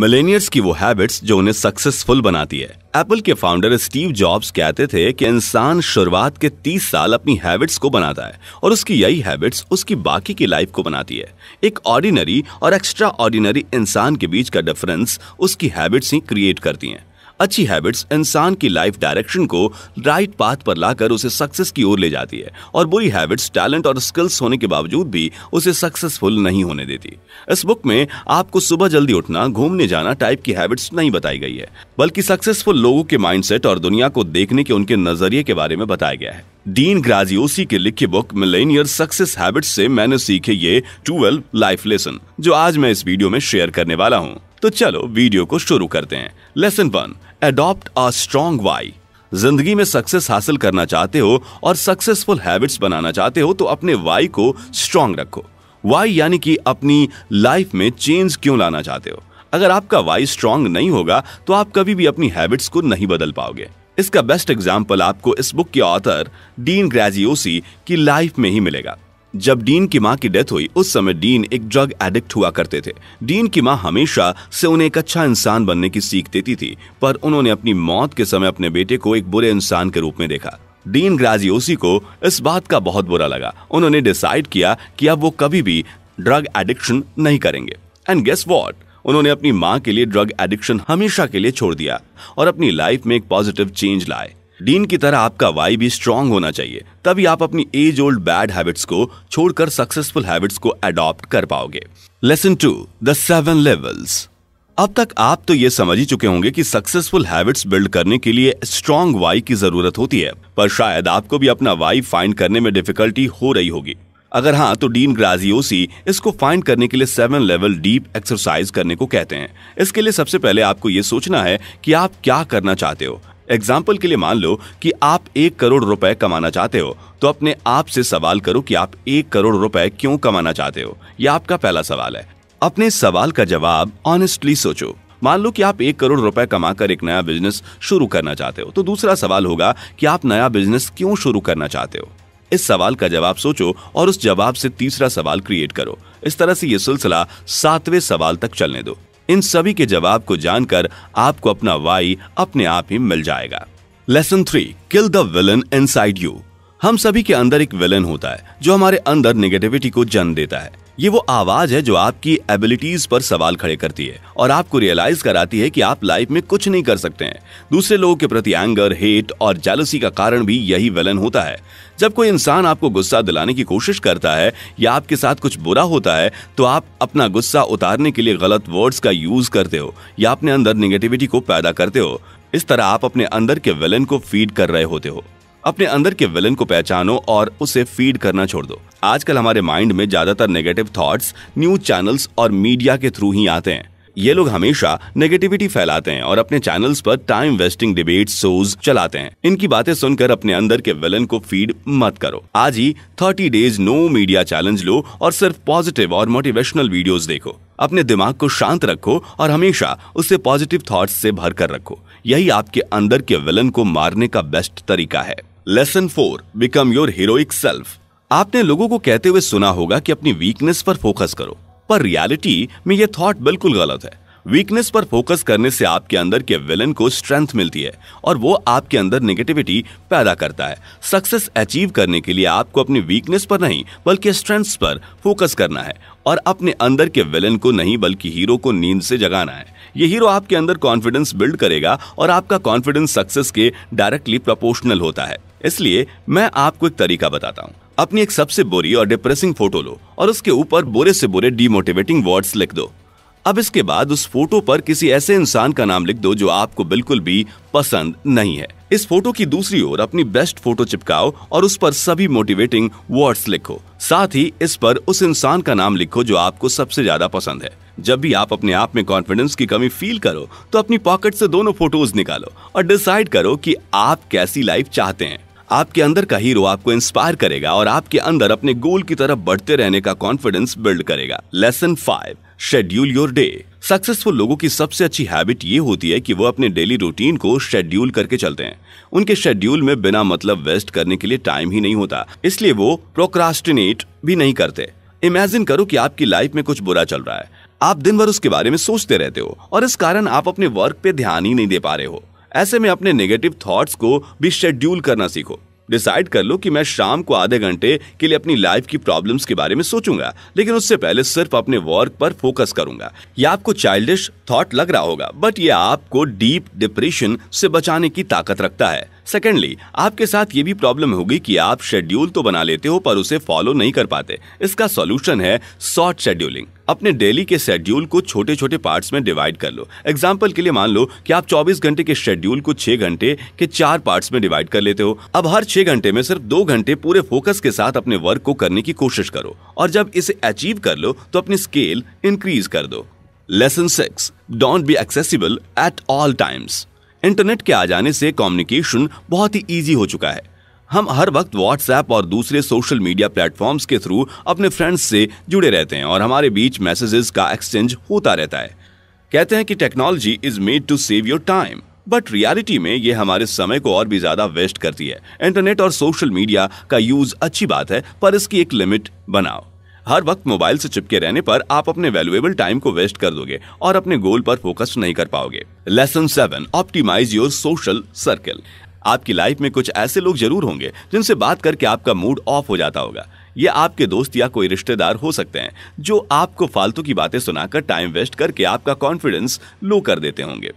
millionaires की वो habits जो उन्हें सक्सेसफुल बनाती है एप्पल के फाउंडर स्टीव जॉब्स कहते थे कि इंसान शुरुआत के 30 साल अपनी हैबिट्स को बनाता है और उसकी यही हैबिट्स उसकी बाकी की लाइफ को बनाती है एक ऑर्डिनरी और एक्स्ट्रा ऑर्डिनरी इंसान के बीच का डिफरेंस उसकी हैबिट्स ही क्रिएट करती हैं अच्छी हैबिट्स इंसान की लाइफ डायरेक्शन को राइट पाथ पर लाकर उसे सक्सेस की ओर ले जाती है और बुरी हैबिट्स टैलेंट और स्किल्स होने के बावजूद भी उसे सक्सेसफुल नहीं होने देती इस बुक में आपको सुबह जल्दी उठना घूमने जाना टाइप की हैबिट्स नहीं बताई गई है बल्कि सक्सेसफुल लोगों के माइंडसेट और दुनिया को देखने के उनके नजरिए के बारे में बताया गया है डीन ग्राजियोसी के लिखी बुक मिलेनियर सक्सेस हैबिट्स से मैंने सीखे ये ट्वेल्व लाइफ लेसन जो आज मैं इस वीडियो में शेयर करने वाला हूँ तो चलो वीडियो को शुरू करते हैं lesson one adopt a strong why जिंदगी में सक्सेस हासिल करना चाहते हो और सक्सेसफुल हैबिट्स बनाना चाहते हो तो अपने वाई को स्ट्रांग रखो वाई यानी कि अपनी लाइफ में चेंज क्यों लाना चाहते हो अगर आपका वाई स्ट्रांग नहीं होगा तो आप कभी भी अपनी हैबिट्स को नहीं बदल पाओगे इसका बेस्ट एग्जाम्पल आपको इस बुक के ऑथर डीन ग्रेजियोसी की लाइफ में ही मिलेगा जब डीन की माँ की डेथ हुई उस समय डीन एक ड्रग एडिक्ट हुआ करते थे डीन की माँ हमेशा से उन्हें एक अच्छा इंसान बनने की सीख देती थी पर उन्होंने अपनी मौत के समय अपने बेटे को एक बुरे इंसान के रूप में देखा डीन ग्राजियोसी को इस बात का बहुत बुरा लगा उन्होंने डिसाइड किया कि अब वो कभी भी ड्रग एडिक्शन नहीं करेंगे एंड गेस वॉट उन्होंने अपनी माँ के लिए ड्रग एडिक्शन हमेशा के लिए छोड़ दिया और अपनी लाइफ में एक पॉजिटिव चेंज लाए डीन की तरह आपका वाई भी स्ट्रांग होना चाहिए तभी आप अपनी एज ओल्ड बैड हैबिट्स को छोड़कर सक्सेसफुल हैबिट्स को एडॉप्ट कर पाओगे lesson two the seven levels अब तक आप तो ये समझ ही चुके होंगे कि सक्सेसफुल हैबिट्स बिल्ड करने के लिए स्ट्रांग वाई की जरूरत होती है पर शायद आपको भी अपना वाई फाइंड करने में डिफिकल्टी हो रही होगी अगर हाँ तो डीन ग्राजियोसी इसको फाइंड करने के लिए सेवन लेवल डीप एक्सरसाइज करने को कहते हैं इसके लिए सबसे पहले आपको ये सोचना है कि आप क्या करना चाहते हो एग्जाम्पल के लिए मान लो कि आप एक करोड़ रुपए कमाना चाहते हो तो अपने आप से सवाल करो कि आप एक करोड़ रुपए क्यों कमाना चाहते हो यह आपका पहला सवाल है अपने सवाल का जवाब ऑनेस्टली सोचो मान लो कि आप एक करोड़ रुपए कमाकर एक नया बिजनेस शुरू करना चाहते हो तो दूसरा सवाल होगा कि आप नया बिजनेस क्यों शुरू करना चाहते हो इस सवाल का जवाब सोचो और उस जवाब से तीसरा सवाल क्रिएट करो इस तरह से यह सिलसिला सातवें सवाल तक चलने दो इन सभी के जवाब को जानकर आपको अपना वाई अपने आप ही मिल जाएगा lesson three kill the villain inside you हम सभी के अंदर एक विलन होता है जो हमारे अंदर नेगेटिविटी को जन्म देता है ये वो आवाज है जो आपकी एबिलिटीज पर सवाल खड़े करती है और आपको रियलाइज कराती है कि आप लाइफ में कुछ नहीं कर सकते हैं दूसरे लोगों के प्रति एंगर हेट और जालसी का कारण भी यही वेलन होता है जब कोई इंसान आपको गुस्सा दिलाने की कोशिश करता है या आपके साथ कुछ बुरा होता है तो आप अपना गुस्सा उतारने के लिए गलत वर्ड्स का यूज करते हो या अपने अंदर निगेटिविटी को पैदा करते हो इस तरह आप अपने अंदर के वेलन को फीड कर रहे होते हो अपने अंदर के विलन को पहचानो और उसे फीड करना छोड़ दो आजकल हमारे माइंड में ज्यादातर नेगेटिव थॉट्स न्यूज चैनल्स और मीडिया के थ्रू ही आते हैं ये लोग हमेशा नेगेटिविटी फैलाते हैं और अपने चैनल्स पर टाइम वेस्टिंग डिबेट शोज चलाते हैं इनकी बातें सुनकर अपने अंदर के विलन को फीड मत करो आज ही thirty days no media challenge लो और सिर्फ पॉजिटिव और मोटिवेशनल वीडियोस देखो अपने दिमाग को शांत रखो और हमेशा उसे पॉजिटिव थॉट्स से भर कर रखो यही आपके अंदर के विलन को मारने का बेस्ट तरीका है lesson four become your heroic self आपने लोगों को कहते हुए सुना होगा कि अपनी वीकनेस पर फोकस करो पर रियलिटी में यह थॉट बिल्कुल गलत है वीकनेस पर फोकस करने से आपके अंदर के विलन को स्ट्रेंथ मिलती है और वो आपके अंदर नेगेटिविटी पैदा करता है सक्सेस अचीव करने के लिए आपको अपनी वीकनेस पर नहीं बल्कि स्ट्रेंथ्स पर फोकस करना है और अपने अंदर के विलन को नहीं बल्कि हीरो को नींद से जगाना है ये हीरो आपके अंदर कॉन्फिडेंस बिल्ड करेगा और आपका कॉन्फिडेंस सक्सेस के डायरेक्टली प्रोपोर्शनल होता है इसलिए मैं आपको एक तरीका बताता हूँ अपनी एक सबसे बुरी और डिप्रेसिंग फोटो लो और उसके ऊपर बुरे से बुरे डीमोटिवेटिंग वर्ड्स लिख दो अब इसके बाद उस फोटो पर किसी ऐसे इंसान का नाम लिख दो जो आपको बिल्कुल भी पसंद नहीं है इस फोटो की दूसरी ओर अपनी बेस्ट फोटो चिपकाओ और उस पर सभी मोटिवेटिंग वर्ड्स लिखो साथ ही इस पर उस इंसान का नाम लिखो जो आपको सबसे ज्यादा पसंद है जब भी आप अपने आप में कॉन्फिडेंस की कमी फील करो तो अपनी पॉकेट से दोनों फोटोज निकालो और डिसाइड करो कि आप कैसी लाइफ चाहते हैं आपके अंदर का हीरो आपको इंस्पायर करेगा और आपके अंदर अपने गोल की तरफ बढ़ते रहने का कॉन्फिडेंस बिल्ड करेगा lesson five schedule your day successful लोगों की सबसे अच्छी हैबिट ये होती है कि वो अपने डेली रूटीन को शेड्यूल करके चलते हैं उनके शेड्यूल में बिना मतलब वेस्ट करने के लिए टाइम ही नहीं होता इसलिए वो प्रोक्रास्टिनेट भी नहीं करते इमेजिन करो कि आपकी लाइफ में कुछ बुरा चल रहा है आप दिन भर उसके बारे में सोचते रहते हो और इस कारण आप अपने वर्क पे ध्यान ही नहीं दे पा रहे हो ऐसे में अपने नेगेटिव थॉट्स को भी शेड्यूल करना सीखो डिसाइड कर लो कि मैं शाम को आधे घंटे के लिए अपनी लाइफ की प्रॉब्लम्स के बारे में सोचूंगा लेकिन उससे पहले सिर्फ अपने वर्क पर फोकस करूंगा ये आपको चाइल्डिश थॉट लग रहा होगा बट ये आपको डीप डिप्रेशन से बचाने की ताकत रखता है सेकेंडली आपके साथ ये भी प्रॉब्लम होगी कि आप शेड्यूल तो बना लेते हो पर उसे फॉलो नहीं कर पाते इसका सॉल्यूशन है शॉर्ट शेड्यूलिंग अपने डेली के शेड्यूल को छोटे छोटे पार्ट्स में डिवाइड कर लो एग्जाम्पल के लिए मान लो कि आप 24 घंटे के शेड्यूल को 6 घंटे के चार पार्ट्स में डिवाइड कर लेते हो अब हर 6 घंटे में सिर्फ दो घंटे पूरे फोकस के साथ अपने वर्क को करने की कोशिश करो और जब इसे अचीव कर लो तो अपनी स्केल इंक्रीज कर दो lesson six don't be accessible at all times internet के आ जाने से कम्युनिकेशन बहुत ही ईजी हो चुका है हम हर वक्त व्हाट्सएप और दूसरे सोशल मीडिया प्लेटफॉर्म्स के थ्रू अपने फ्रेंड्स से जुड़े रहते हैं और हमारे बीच मैसेजेस का एक्सचेंज होता रहता है कहते हैं कि technology is made to save your time but reality में ये हमारे समय को और भी ज्यादा वेस्ट करती है इंटरनेट और सोशल मीडिया का यूज अच्छी बात है पर इसकी एक लिमिट बनाओ हर वक्त मोबाइल से चिपके रहने पर आप अपने वैल्यूएबल टाइम को वेस्ट कर दोगे और अपने गोल पर फोकस नहीं कर पाओगे lesson seven optimise your social circle आपकी लाइफ में कुछ ऐसे लोग जरूर होंगे जिनसे बात करके आपका मूड ऑफ हो जाता होगा ये आपके दोस्त या कोई रिश्तेदार हो सकते हैं जो आपको फालतू की बातें सुनाकर टाइम वेस्ट करके आपका कॉन्फिडेंस लो कर देते होंगे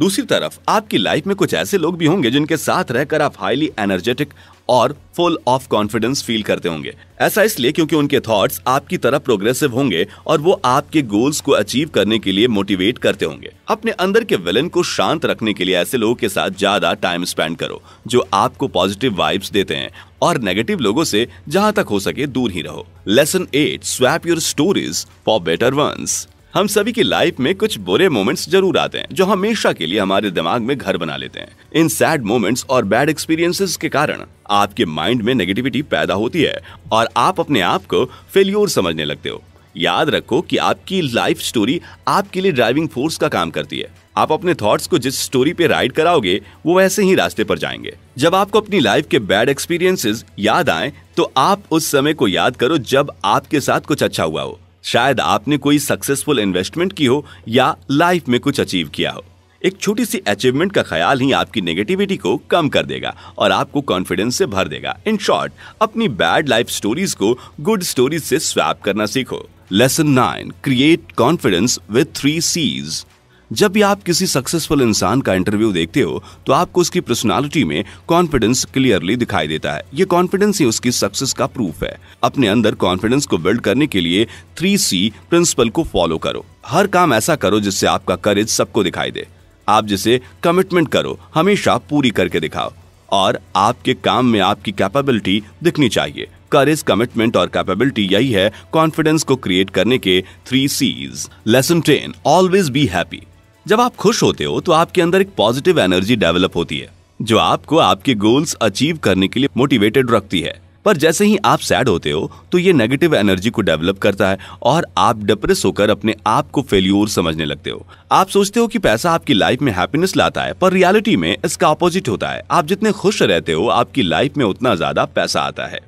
दूसरी तरफ आपकी लाइफ में कुछ ऐसे लोग भी होंगे जिनके साथ रहकर आप हाईली एनर्जेटिक और फुल ऑफ कॉन्फिडेंस फील करते होंगे ऐसा इसलिए क्योंकि उनके थॉट्स आपकी तरह प्रोग्रेसिव होंगे और वो आपके गोल्स को अचीव करने के लिए मोटिवेट करते होंगे अपने अंदर के विलन को शांत रखने के लिए ऐसे लोगों के साथ ज्यादा टाइम स्पेंड करो जो आपको पॉजिटिव वाइब्स देते हैं और नेगेटिव लोगों से जहां तक हो सके दूर ही रहो lesson eight swap your stories for better once हम सभी की लाइफ में कुछ बुरे मोमेंट्स जरूर आते हैं जो हमेशा के लिए हमारे दिमाग में घर बना लेते हैं इन सैड मोमेंट्स और बैड एक्सपीरियंसेस के कारण आपके माइंड में नेगेटिविटी पैदा होती है और आप अपने आप को फेल्योर समझने लगते हो याद रखो कि आपकी लाइफ स्टोरी आपके लिए ड्राइविंग फोर्स का काम करती है आप अपने थॉट्स को जिस स्टोरी पे राइड कराओगे वो वैसे ही रास्ते पर जाएंगे जब आपको अपनी लाइफ के बैड एक्सपीरियंसेस याद आए तो आप उस समय को याद करो जब आपके साथ कुछ अच्छा हुआ हो शायद आपने कोई सक्सेसफुल इन्वेस्टमेंट की हो या लाइफ में कुछ अचीव किया हो एक छोटी सी अचीवमेंट का ख्याल ही आपकी नेगेटिविटी को कम कर देगा और आपको कॉन्फिडेंस से भर देगा इन शॉर्ट अपनी बैड लाइफ स्टोरीज को गुड स्टोरीज से स्वैप करना सीखो lesson nine create confidence with three Cs जब भी आप किसी सक्सेसफुल इंसान का इंटरव्यू देखते हो तो आपको उसकी पर्सनालिटी में कॉन्फिडेंस क्लियरली दिखाई देता है ये कॉन्फिडेंस ही उसकी सक्सेस का प्रूफ है अपने अंदर कॉन्फिडेंस को बिल्ड करने के लिए थ्री सी प्रिंसिपल को फॉलो करो हर काम ऐसा करो जिससे आपका करेज सबको दिखाई दे आप जिसे कमिटमेंट करो हमेशा पूरी करके दिखाओ और आपके काम में आपकी कैपेबिलिटी दिखनी चाहिए करेज कमिटमेंट और कैपेबिलिटी यही है कॉन्फिडेंस को क्रिएट करने के three Cs lesson ten always be happy जब आप खुश होते हो तो आपके अंदर एक पॉजिटिव एनर्जी डेवलप होती है जो आपको आपके गोल्स अचीव करने के लिए मोटिवेटेड रखती है पर जैसे ही आप सैड होते हो तो ये नेगेटिव एनर्जी को डेवलप करता है और आप डिप्रेस होकर अपने आप को फेल्यूर समझने लगते हो आप सोचते हो कि पैसा आपकी लाइफ में हैप्पीनेस लाता है पर रियलिटी में इसका अपोजिट होता है आप जितने खुश रहते हो आपकी लाइफ में उतना ज्यादा पैसा आता है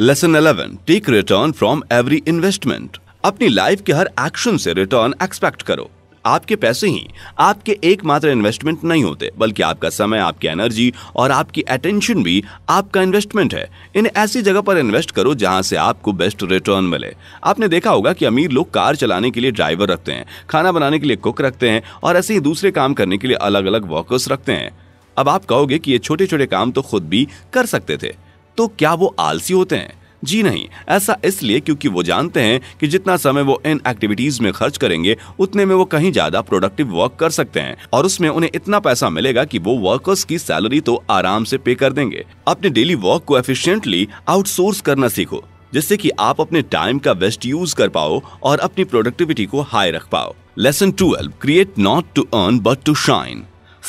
lesson eleven take return from every investment अपनी लाइफ के हर एक्शन से रिटर्न एक्सपेक्ट करो आपके पैसे ही आपके एकमात्र इन्वेस्टमेंट नहीं होते बल्कि आपका समय आपकी एनर्जी और आपकी अटेंशन भी आपका इन्वेस्टमेंट है इन ऐसी जगह पर इन्वेस्ट करो जहां से आपको बेस्ट रिटर्न मिले आपने देखा होगा कि अमीर लोग कार चलाने के लिए ड्राइवर रखते हैं खाना बनाने के लिए कुक रखते हैं और ऐसे ही दूसरे काम करने के लिए अलग अलग वर्कर्स रखते हैं अब आप कहोगे कि ये छोटे छोटे काम तो खुद भी कर सकते थे तो क्या वो आलसी होते हैं जी नहीं ऐसा इसलिए क्योंकि वो जानते हैं कि जितना समय वो इन एक्टिविटीज में खर्च करेंगे उतने में वो कहीं ज्यादा प्रोडक्टिव वर्क कर सकते हैं और उसमें उन्हें इतना पैसा मिलेगा कि वो वर्कर्स की सैलरी तो आराम से पे कर देंगे अपने डेली वर्क को एफिशिएंटली आउटसोर्स करना सीखो जिससे कि आप अपने टाइम का बेस्ट यूज कर पाओ और अपनी प्रोडक्टिविटी को हाई रख पाओ lesson twelve create not to earn but to shine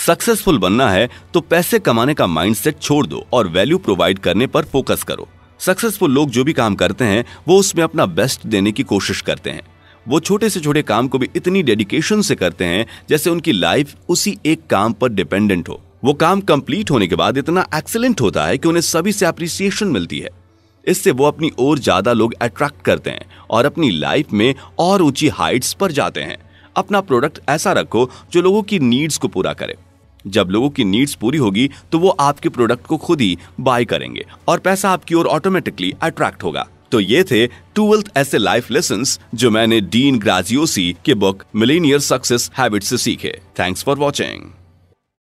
successful बनना है तो पैसे कमाने का माइंडसेट छोड़ दो और वैल्यू प्रोवाइड करने पर फोकस करो सक्सेसफुल लोग जो भी काम करते हैं वो उसमें अपना बेस्ट देने की कोशिश करते हैं वो छोटे से छोटे काम को भी इतनी डेडिकेशन से करते हैं जैसे उनकी लाइफ उसी एक काम पर डिपेंडेंट हो वो काम कंप्लीट होने के बाद इतना एक्सीलेंट होता है कि उन्हें सभी से अप्रिसिएशन मिलती है इससे वो अपनी ओर ज्यादा लोग अट्रैक्ट करते हैं और अपनी लाइफ में और ऊंची हाइट्स पर जाते हैं अपना प्रोडक्ट ऐसा रखो जो लोगों की नीड्स को पूरा करे जब लोगों की नीड्स पूरी होगी तो वो आपके प्रोडक्ट को खुद ही बाय करेंगे और पैसा आपकी ओर ऑटोमेटिकली अट्रैक्ट होगा तो ये थे ट्वेल्थ ऐसे लाइफ लेसन जो मैंने डीन ग्राजियोसी के बुक मिलीनियर सक्सेस हैबिट से सीखे थैंक्स फॉर वॉचिंग